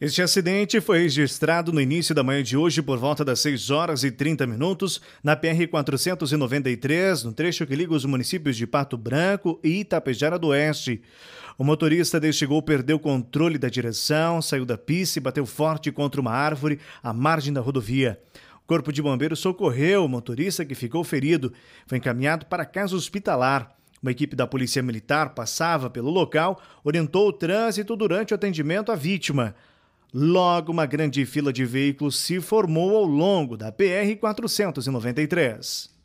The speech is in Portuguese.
Este acidente foi registrado no início da manhã de hoje por volta das 6 horas e 30 minutos na PR 493, no trecho que liga os municípios de Pato Branco e Itapejara do Oeste. O motorista deste gol perdeu o controle da direção, saiu da pista e bateu forte contra uma árvore à margem da rodovia. O corpo de bombeiros socorreu o motorista que ficou ferido. Foi encaminhado para a casa hospitalar. Uma equipe da Polícia Militar passava pelo local, orientou o trânsito durante o atendimento à vítima. Logo, uma grande fila de veículos se formou ao longo da PR-493.